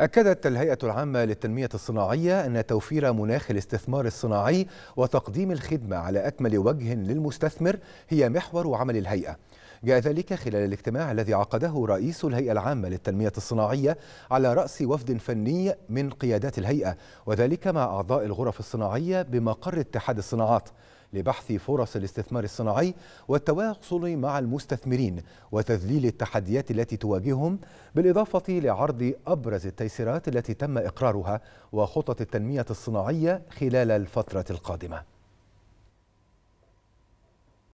أكدت الهيئة العامة للتنمية الصناعية أن توفير مناخ الاستثمار الصناعي وتقديم الخدمة على أكمل وجه للمستثمر هي محور عمل الهيئة جاء ذلك خلال الاجتماع الذي عقده رئيس الهيئة العامة للتنمية الصناعية على رأس وفد فني من قيادات الهيئة وذلك مع أعضاء الغرف الصناعية بمقر اتحاد الصناعات لبحث فرص الاستثمار الصناعي والتواصل مع المستثمرين وتذليل التحديات التي تواجههم بالإضافة لعرض أبرز التيسيرات التي تم إقرارها وخطط التنمية الصناعية خلال الفترة القادمة